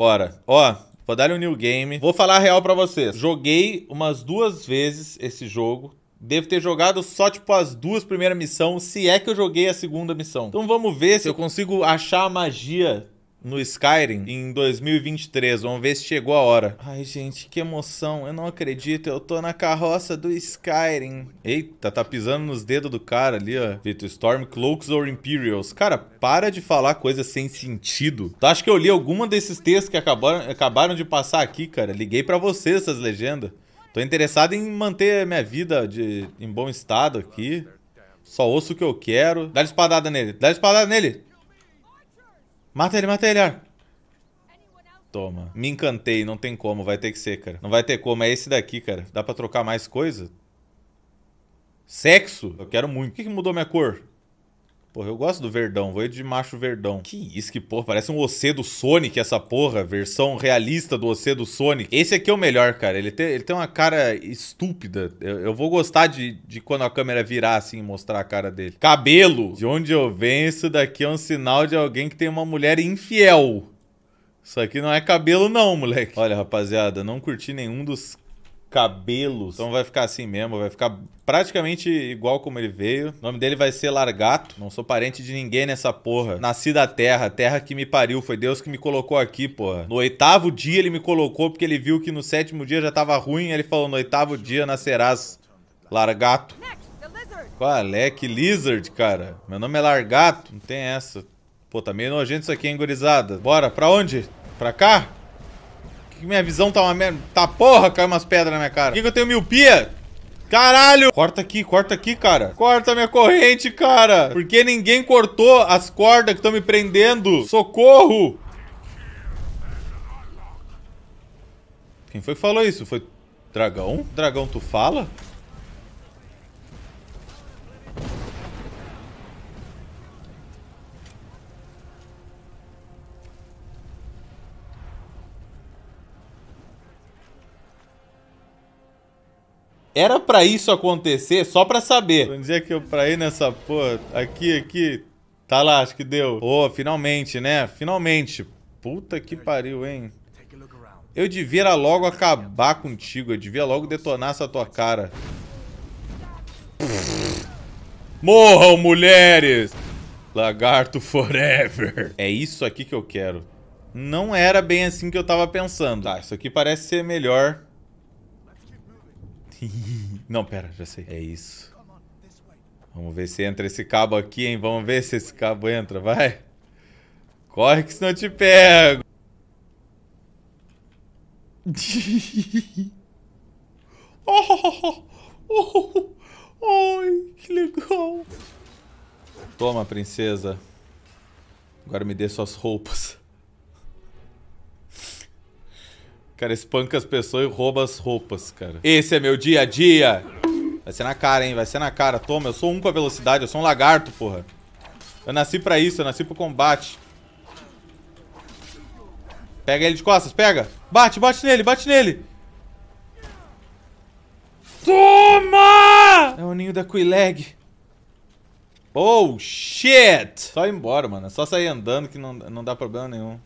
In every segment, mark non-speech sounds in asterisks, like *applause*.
Bora. Ó, vou dar um new game. Vou falar a real pra vocês. Joguei umas duas vezes esse jogo. Devo ter jogado só, tipo, as duas primeiras missões, se é que eu joguei a segunda missão. Então vamos ver se eu consigo achar a magia no Skyrim em 2023. Vamos ver se chegou a hora. Ai, gente, que emoção. Eu não acredito. Eu tô na carroça do Skyrim. Eita, tá pisando nos dedos do cara ali, ó. Vitor, Cloaks or Imperials. Cara, para de falar coisa sem sentido. Tu tá, acha que eu li alguma desses textos que acabaram, acabaram de passar aqui, cara? Liguei pra você essas legendas. Tô interessado em manter minha vida de, em bom estado aqui. Só ouço o que eu quero. Dá espadada nele. Dá espadada nele. Mata ele, mata ele, Ar. Toma. Me encantei, não tem como, vai ter que ser, cara. Não vai ter como, é esse daqui, cara. Dá pra trocar mais coisa? Sexo? Eu quero muito. O que, que mudou minha cor? Porra, eu gosto do Verdão, vou ir de macho Verdão. Que isso, que porra, parece um OC do Sonic essa porra, versão realista do OC do Sonic. Esse aqui é o melhor, cara, ele tem, ele tem uma cara estúpida. Eu, eu vou gostar de, de quando a câmera virar assim e mostrar a cara dele. Cabelo, de onde eu venho, isso daqui é um sinal de alguém que tem uma mulher infiel. Isso aqui não é cabelo não, moleque. Olha, rapaziada, não curti nenhum dos cabelos. Então vai ficar assim mesmo, vai ficar praticamente igual como ele veio. O nome dele vai ser Largato. Não sou parente de ninguém nessa porra. Nasci da terra, terra que me pariu. Foi Deus que me colocou aqui, porra. No oitavo dia ele me colocou porque ele viu que no sétimo dia já tava ruim. Ele falou: no oitavo dia nascerás Largato. Qual é? Que lizard, cara? Meu nome é Largato. Não tem essa. Pô, tá meio nojento isso aqui, hein, gurizada? Bora, pra onde? Pra cá? que minha visão tá uma merda. Tá porra, caiu umas pedras na minha cara. Por que, que eu tenho miopia? Caralho! Corta aqui, corta aqui, cara. Corta minha corrente, cara. Porque ninguém cortou as cordas que estão me prendendo. Socorro! Quem foi que falou isso? Foi dragão? Dragão, tu fala? Era para isso acontecer, só para saber. Onde é que eu ir nessa porra? Aqui, aqui. Tá lá, acho que deu. Ô, oh, finalmente, né? Finalmente. Puta que pariu, hein? Eu devia logo acabar contigo. Eu devia logo detonar essa tua cara. Morram, mulheres! Lagarto forever. É isso aqui que eu quero. Não era bem assim que eu tava pensando. Tá, isso aqui parece ser melhor não, pera, já sei. É isso. Vamos ver se entra esse cabo aqui, hein? Vamos ver se esse cabo entra, vai. Corre que senão eu te pego. oh, oh, oh, oh, que legal. Toma, princesa. Agora me dê suas roupas. Cara, espanca as pessoas e rouba as roupas, cara. Esse é meu dia a dia. Vai ser na cara, hein? Vai ser na cara. Toma, eu sou um com a velocidade. Eu sou um lagarto, porra. Eu nasci pra isso. Eu nasci pro combate. Pega ele de costas. Pega. Bate, bate nele. Bate nele. Toma! É o ninho da Quileg. Oh, shit! Só ir embora, mano. É só sair andando que não, não dá problema nenhum.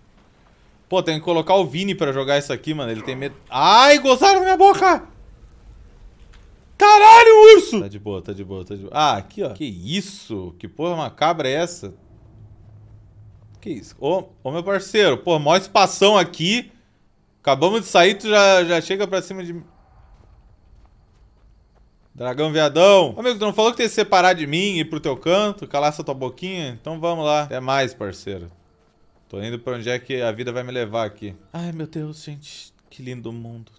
Pô, tem que colocar o Vini pra jogar isso aqui, mano. Ele tem medo... Ai, gozaram na minha boca! Caralho, urso! Tá de boa, tá de boa, tá de boa. Ah, aqui, ó. Que isso? Que porra macabra é essa? Que isso? Ô, ô meu parceiro, pô, maior espação aqui. Acabamos de sair, tu já, já chega pra cima de... Dragão viadão. amigo, tu não falou que tem que separar de mim e ir pro teu canto? Calar essa tua boquinha? Então vamos lá. Até mais, parceiro. Tô indo pra onde é que a vida vai me levar aqui. Ai, meu Deus, gente. Que lindo mundo.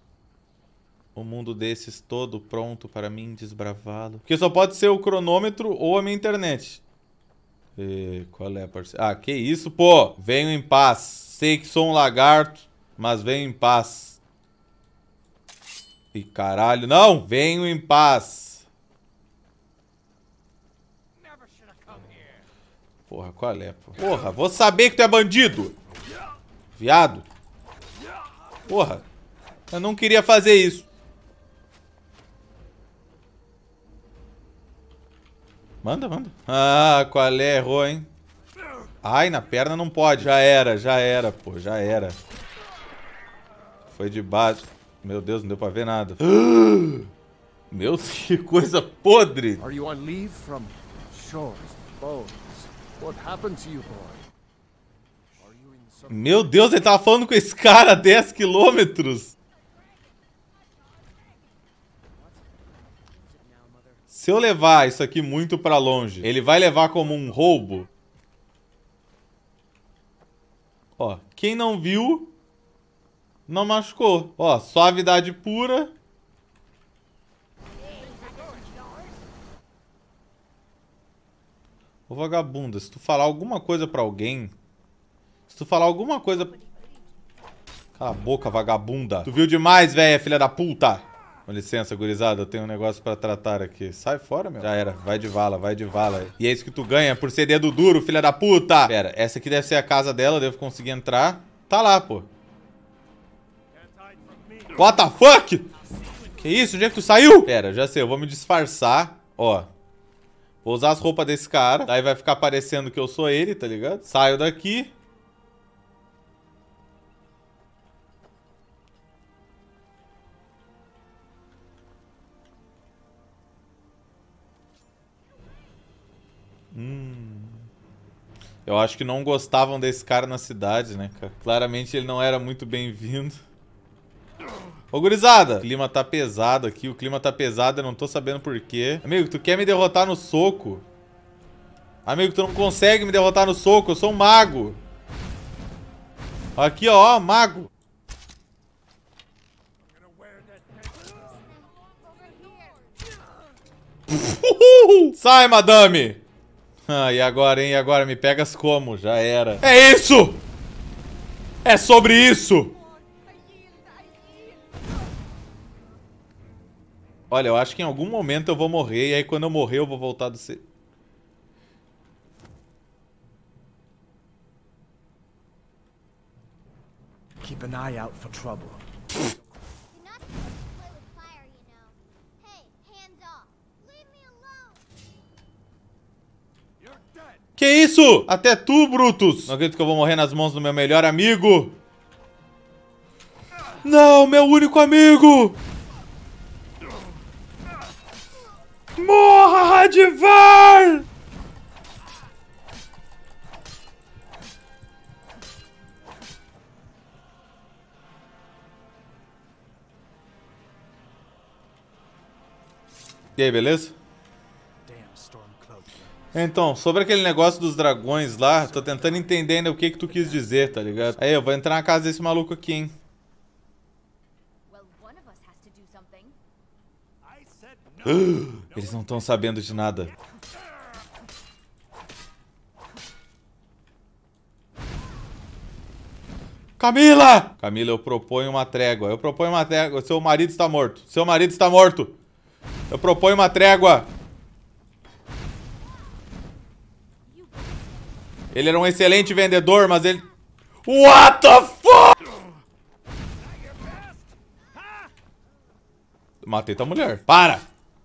O um mundo desses todo pronto para mim desbravá-lo. Porque só pode ser o cronômetro ou a minha internet. E qual é, parceiro? Ah, que isso, pô! Venho em paz. Sei que sou um lagarto, mas venho em paz. E caralho, não! Venho em paz. Porra, qual é, porra? Porra, vou saber que tu é bandido! Viado! Porra! Eu não queria fazer isso. Manda, manda. Ah, qual é? Errou, hein? Ai, na perna não pode. Já era, já era, pô. Já era. Foi de baixo. Meu Deus, não deu pra ver nada. *gasps* Meu, que coisa podre. Você está em leave shores, meu Deus, ele tava falando com esse cara a 10 quilômetros. Se eu levar isso aqui muito pra longe, ele vai levar como um roubo? Ó, quem não viu, não machucou. Ó, suavidade pura. vagabunda, se tu falar alguma coisa pra alguém... Se tu falar alguma coisa... Cala a boca, vagabunda. Tu viu demais, velha, filha da puta. Com licença, gurizada, eu tenho um negócio pra tratar aqui. Sai fora, meu. Já era. Vai de vala, vai de vala. E é isso que tu ganha por ser dedo duro, filha da puta. Pera, essa aqui deve ser a casa dela, devo conseguir entrar. Tá lá, pô. What the fuck? Que isso? Onde é que tu saiu? Pera, já sei, eu vou me disfarçar. Ó, Vou usar as roupas desse cara. Daí vai ficar parecendo que eu sou ele, tá ligado? Saio daqui. Hum. Eu acho que não gostavam desse cara na cidade, né, cara? Claramente ele não era muito bem-vindo. Ô, gurizada, o clima tá pesado aqui, o clima tá pesado, eu não tô sabendo por quê. Amigo, tu quer me derrotar no soco? Amigo, tu não consegue me derrotar no soco, eu sou um mago. Aqui, ó, mago. *laughs* Sai, madame! Ah, e agora, hein? E agora? Me pegas como? Já era. É isso! É sobre isso! Olha, eu acho que em algum momento eu vou morrer, e aí quando eu morrer eu vou voltar do... C... Keep an eye out for trouble. Que isso? Até tu, Brutus! Não acredito que eu vou morrer nas mãos do meu melhor amigo! Não, meu único amigo! Morra, Radivar! E aí, beleza? Então, sobre aquele negócio dos dragões lá, tô tentando entender ainda o que que tu quis dizer, tá ligado? Aí, eu vou entrar na casa desse maluco aqui, hein? *gasps* Eles não estão sabendo de nada. Camila! Camila, eu proponho uma trégua. Eu proponho uma trégua. Seu marido está morto. Seu marido está morto. Eu proponho uma trégua. Ele era um excelente vendedor, mas ele... What the fuck? Matei tua mulher. Para!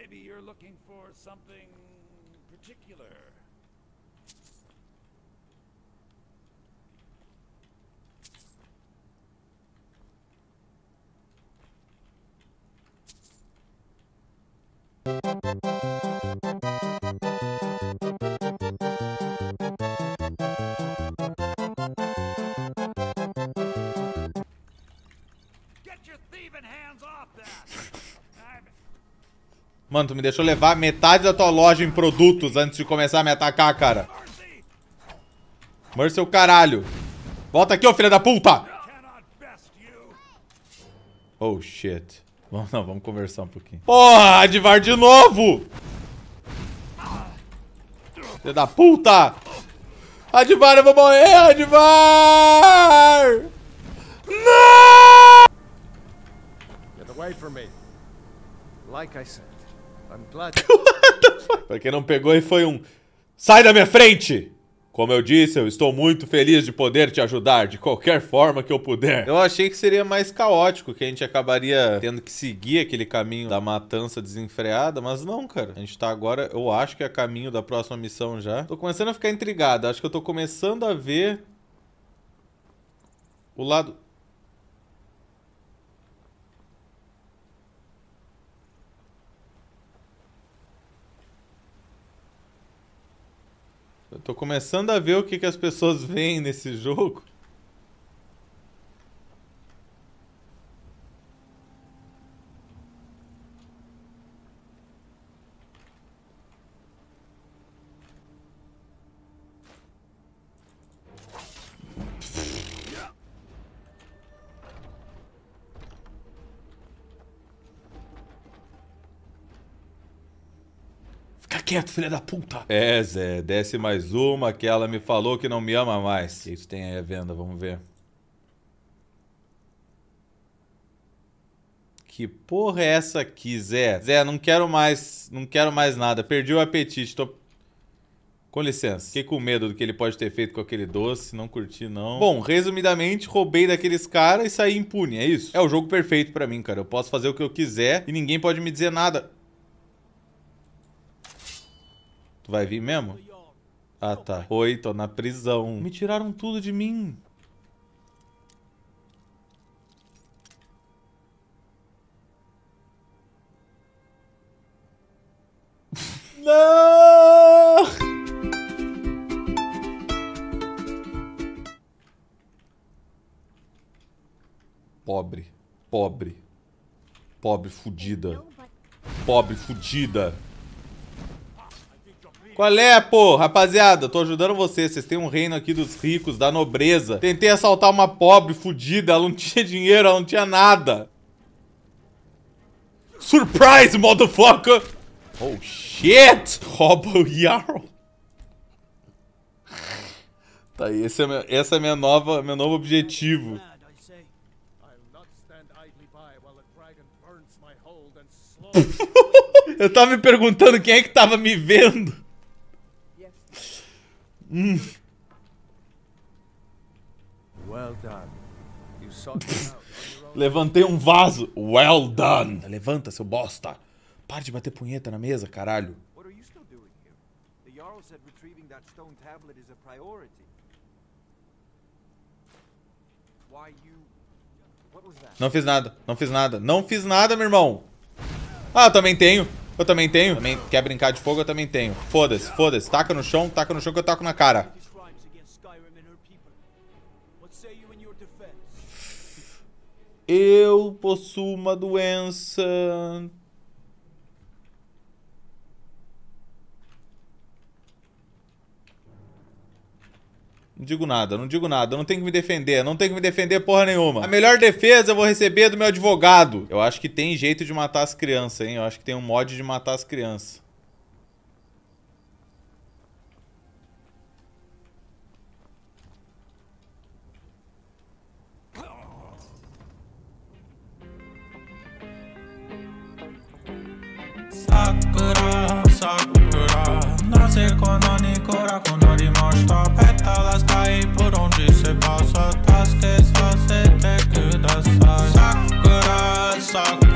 Maybe you're looking for something particular. Mano, tu me deixou levar metade da tua loja em produtos antes de começar a me atacar, cara. Mercy é o caralho. Volta aqui, ô filha da puta! Oh, shit. Vamos, não, vamos conversar um pouquinho. Porra, Advar de novo! Filha da puta! Advar, eu vou morrer, Advar! Não! Get away from me. Like I said pra quem não pegou, e foi um. Sai da minha frente! Como eu disse, eu estou muito feliz de poder te ajudar de qualquer forma que eu puder. Eu achei que seria mais caótico, que a gente acabaria tendo que seguir aquele caminho da matança desenfreada, mas não, cara. A gente tá agora, eu acho que é caminho da próxima missão já. Tô começando a ficar intrigado, acho que eu tô começando a ver o lado Eu tô começando a ver o que, que as pessoas veem nesse jogo. Fica quieto, filha da puta. É, Zé, desce mais uma que ela me falou que não me ama mais. O que isso tem aí à venda? Vamos ver. Que porra é essa aqui, Zé? Zé, não quero mais, não quero mais nada. Perdi o apetite, tô... Com licença, fiquei com medo do que ele pode ter feito com aquele doce, não curti não. Bom, resumidamente, roubei daqueles caras e saí impune, é isso? É o jogo perfeito para mim, cara. Eu posso fazer o que eu quiser e ninguém pode me dizer nada. Tu vai vir mesmo? Ah, tá. Oi, tô na prisão. Me tiraram tudo de mim. *laughs* Não! Pobre. Pobre. Pobre fudida. Pobre fudida. Qual é, pô? Rapaziada, tô ajudando vocês. Vocês têm um reino aqui dos ricos, da nobreza. Tentei assaltar uma pobre fudida. Ela não *laughs* tinha dinheiro, ela não tinha nada. Surprise, motherfucker! Oh, shit! Rouba o Yarl. Tá aí, esse é meu, essa é minha nova, meu novo objetivo. *laughs* Eu tava me perguntando quem é que tava me vendo. Hum. Well *laughs* Levantei um vaso. Well done. Levanta, seu bosta. Para de bater punheta na mesa, caralho. Jarl said retrieving that stone tablet is a priority. Why you... Não fiz nada, não fiz nada, não fiz nada, meu irmão. Ah, também tenho. Eu também tenho. Também quer brincar de fogo? Eu também tenho. Foda-se, foda-se. Taca no chão, taca no chão que eu taco na cara. Eu possuo uma doença Não digo nada, não digo nada. Eu não tenho que me defender, não tenho que me defender porra nenhuma. A melhor defesa eu vou receber do meu advogado. Eu acho que tem jeito de matar as crianças, hein? Eu acho que tem um mod de matar as crianças. Sakura, Sakura, nasce quando Nikora, quando dimostra Put on je sais pas ça tasse que ça c'était que Sakura, Sakura